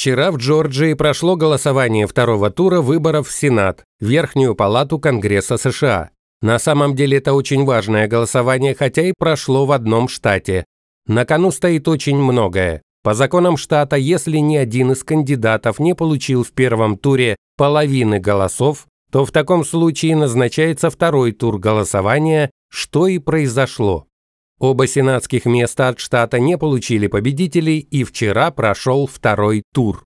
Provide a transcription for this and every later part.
Вчера в Джорджии прошло голосование второго тура выборов в Сенат, Верхнюю палату Конгресса США. На самом деле это очень важное голосование, хотя и прошло в одном штате. На кону стоит очень многое. По законам штата, если ни один из кандидатов не получил в первом туре половины голосов, то в таком случае назначается второй тур голосования, что и произошло. Оба сенатских места от штата не получили победителей, и вчера прошел второй тур.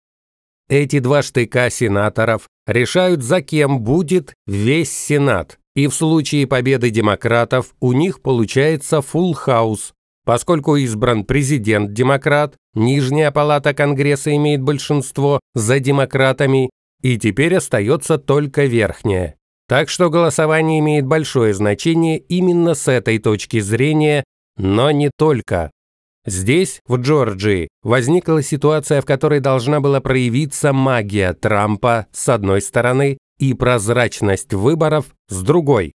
Эти два штыка сенаторов решают, за кем будет весь Сенат, и в случае победы демократов у них получается фулл-хаус, Поскольку избран президент-демократ, Нижняя палата Конгресса имеет большинство за демократами, и теперь остается только Верхняя. Так что голосование имеет большое значение именно с этой точки зрения, но не только. Здесь, в Джорджии, возникла ситуация, в которой должна была проявиться магия Трампа с одной стороны и прозрачность выборов с другой.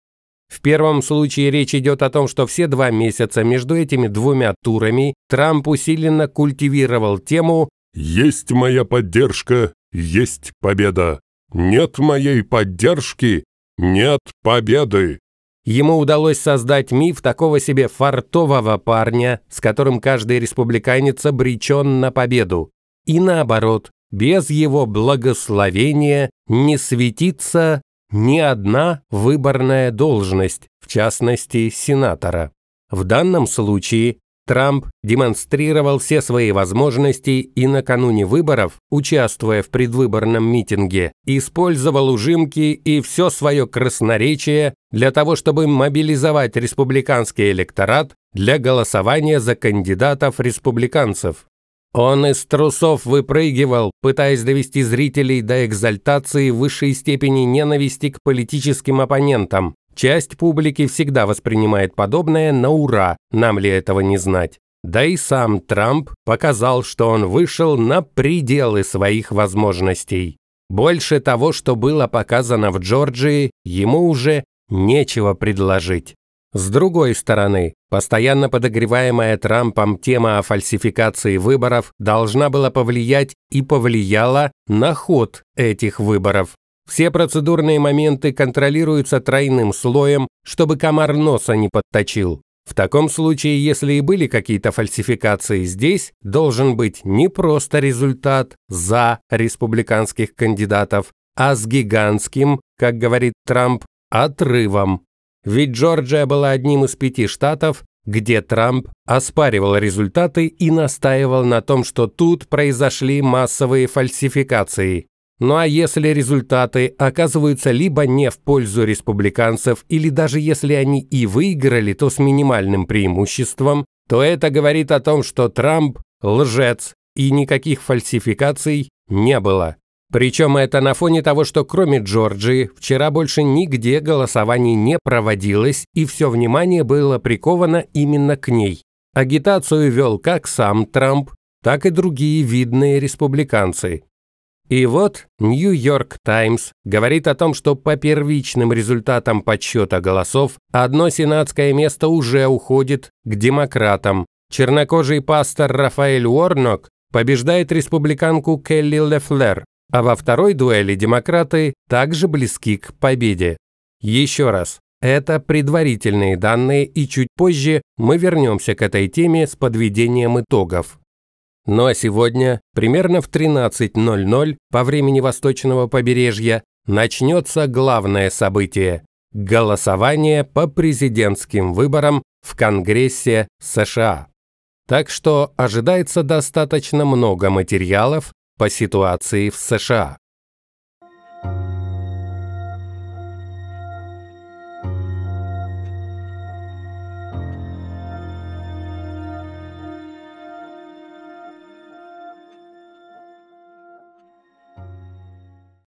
В первом случае речь идет о том, что все два месяца между этими двумя турами Трамп усиленно культивировал тему «Есть моя поддержка, есть победа. Нет моей поддержки, нет победы». Ему удалось создать миф такого себе фартового парня, с которым каждый республиканец обречен на победу. И наоборот, без его благословения не светится ни одна выборная должность, в частности, сенатора. В данном случае Трамп демонстрировал все свои возможности и накануне выборов, участвуя в предвыборном митинге, использовал ужимки и все свое красноречие для того, чтобы мобилизовать республиканский электорат для голосования за кандидатов-республиканцев. Он из трусов выпрыгивал, пытаясь довести зрителей до экзальтации высшей степени ненависти к политическим оппонентам, Часть публики всегда воспринимает подобное на ура, нам ли этого не знать. Да и сам Трамп показал, что он вышел на пределы своих возможностей. Больше того, что было показано в Джорджии, ему уже нечего предложить. С другой стороны, постоянно подогреваемая Трампом тема о фальсификации выборов должна была повлиять и повлияла на ход этих выборов. Все процедурные моменты контролируются тройным слоем, чтобы комар носа не подточил. В таком случае, если и были какие-то фальсификации здесь, должен быть не просто результат за республиканских кандидатов, а с гигантским, как говорит Трамп, отрывом. Ведь Джорджия была одним из пяти штатов, где Трамп оспаривал результаты и настаивал на том, что тут произошли массовые фальсификации. Ну а если результаты оказываются либо не в пользу республиканцев, или даже если они и выиграли, то с минимальным преимуществом, то это говорит о том, что Трамп лжец и никаких фальсификаций не было. Причем это на фоне того, что кроме Джорджии вчера больше нигде голосований не проводилось и все внимание было приковано именно к ней. Агитацию вел как сам Трамп, так и другие видные республиканцы. И вот Нью-Йорк Таймс говорит о том, что по первичным результатам подсчета голосов одно сенатское место уже уходит к демократам. Чернокожий пастор Рафаэль Уорнок побеждает республиканку Келли Лефлер, а во второй дуэли демократы также близки к победе. Еще раз, это предварительные данные, и чуть позже мы вернемся к этой теме с подведением итогов. Ну а сегодня, примерно в 13.00 по времени восточного побережья, начнется главное событие – голосование по президентским выборам в Конгрессе США. Так что ожидается достаточно много материалов по ситуации в США.